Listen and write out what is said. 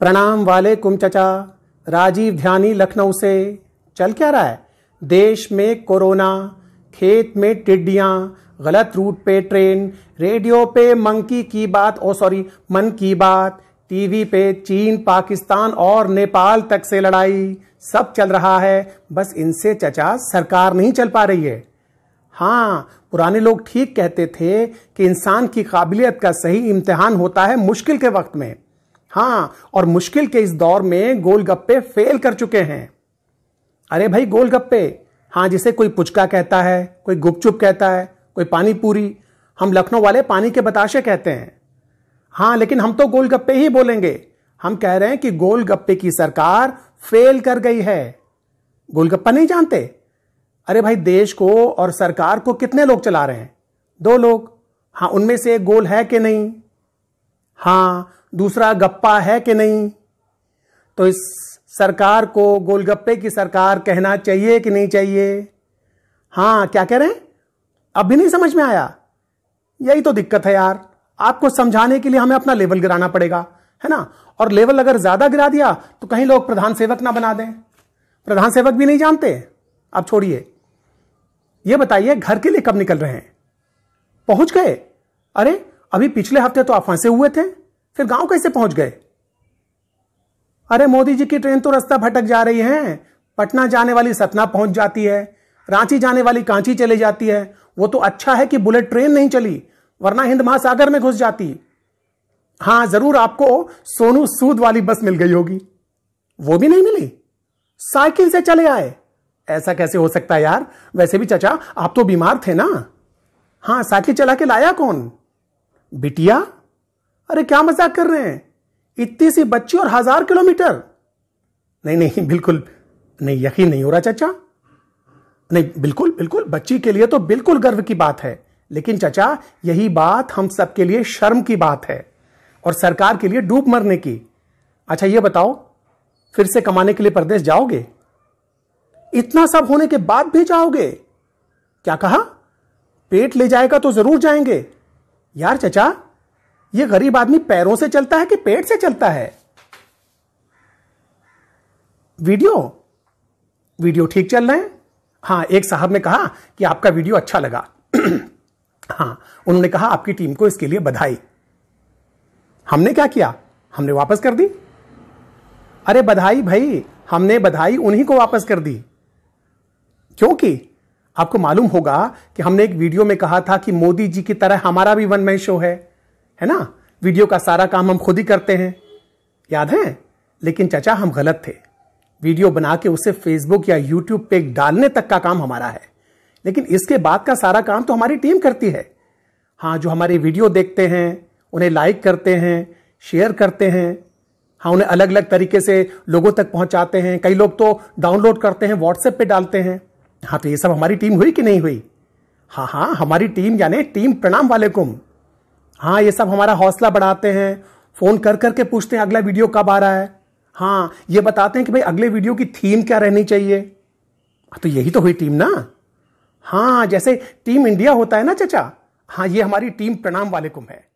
प्रणाम वाले कुम चचा राजीव ध्यानी लखनऊ से चल क्या रहा है देश में कोरोना खेत में टिड्डियां गलत रूट पे ट्रेन रेडियो पे मंकी की बात ओ सॉरी मन की बात टीवी पे चीन पाकिस्तान और नेपाल तक से लड़ाई सब चल रहा है बस इनसे चचा सरकार नहीं चल पा रही है हाँ पुराने लोग ठीक कहते थे कि इंसान की काबिलियत का सही इम्तिहान होता है मुश्किल के वक्त में हाँ और मुश्किल के इस दौर में गोलगप्पे फेल कर चुके हैं अरे भाई गोलगप्पे हाँ जिसे कोई पुचका कहता है कोई गुपचुप कहता है कोई पानी पूरी हम लखनऊ वाले पानी के बताशे कहते हैं हाँ लेकिन हम तो गोलगप्पे ही बोलेंगे हम कह रहे हैं कि गोलगप्पे की सरकार फेल कर गई है गोलगप्पा नहीं जानते अरे भाई देश को और सरकार को कितने लोग चला रहे हैं दो लोग हाँ उनमें से एक गोल है कि नहीं हाँ दूसरा गप्पा है कि नहीं तो इस सरकार को गोलगप्पे की सरकार कहना चाहिए कि नहीं चाहिए हाँ क्या कह रहे हैं अब भी नहीं समझ में आया यही तो दिक्कत है यार आपको समझाने के लिए हमें अपना लेवल गिराना पड़ेगा है ना और लेवल अगर ज्यादा गिरा दिया तो कहीं लोग प्रधान सेवक ना बना दें प्रधान सेवक भी नहीं जानते आप छोड़िए यह बताइए घर के लिए कब निकल रहे हैं पहुंच गए अरे अभी पिछले हफ्ते तो आप फंसे हुए थे फिर गांव कैसे पहुंच गए अरे मोदी जी की ट्रेन तो रास्ता भटक जा रही है पटना जाने वाली सतना पहुंच जाती है रांची जाने वाली कांची चली जाती है वो तो अच्छा है कि बुलेट ट्रेन नहीं चली वरना हिंद महासागर में घुस जाती हां जरूर आपको सोनू सूद वाली बस मिल गई होगी वो भी नहीं मिली साइकिल से चले आए ऐसा कैसे हो सकता है यार वैसे भी चाचा आप तो बीमार थे ना हां साइकिल चला के लाया कौन बिटिया अरे क्या मजाक कर रहे हैं इतनी सी बच्ची और हजार किलोमीटर नहीं नहीं बिल्कुल नहीं यकीन नहीं हो रहा चाचा नहीं बिल्कुल बिल्कुल बच्ची के लिए तो बिल्कुल गर्व की बात है लेकिन चाचा यही बात हम सबके लिए शर्म की बात है और सरकार के लिए डूब मरने की अच्छा ये बताओ फिर से कमाने के लिए प्रदेश जाओगे इतना सब होने के बाद भी जाओगे क्या कहा पेट ले जाएगा तो जरूर जाएंगे यार चचा ये गरीब आदमी पैरों से चलता है कि पेट से चलता है वीडियो वीडियो ठीक चल रहे हैं हाँ एक साहब ने कहा कि आपका वीडियो अच्छा लगा हाँ उन्होंने कहा आपकी टीम को इसके लिए बधाई हमने क्या किया हमने वापस कर दी अरे बधाई भाई हमने बधाई उन्हीं को वापस कर दी क्योंकि आपको मालूम होगा कि हमने एक वीडियो में कहा था कि मोदी जी की तरह हमारा भी वन मैन शो है है ना वीडियो का सारा काम हम खुद ही करते हैं याद है लेकिन चचा हम गलत थे वीडियो बना के उसे फेसबुक या यूट्यूब पे डालने तक का काम हमारा है लेकिन इसके बाद का सारा काम तो हमारी टीम करती है हाँ जो हमारी वीडियो देखते हैं उन्हें लाइक करते हैं शेयर करते हैं हाँ उन्हें अलग अलग तरीके से लोगों तक पहुंचाते हैं कई लोग तो डाउनलोड करते हैं व्हाट्सएप पे डालते हैं हाँ तो ये सब हमारी टीम हुई कि नहीं हुई हाँ हाँ हमारी टीम यानी टीम प्रणाम वाले कुम हाँ ये सब हमारा हौसला बढ़ाते हैं फोन कर करके पूछते हैं अगला वीडियो कब आ रहा है हाँ ये बताते हैं कि भाई अगले वीडियो की थीम क्या रहनी चाहिए हाँ, तो यही तो हुई टीम ना हाँ जैसे टीम इंडिया होता है ना चचा हाँ ये हमारी टीम प्रणाम वाले कुम है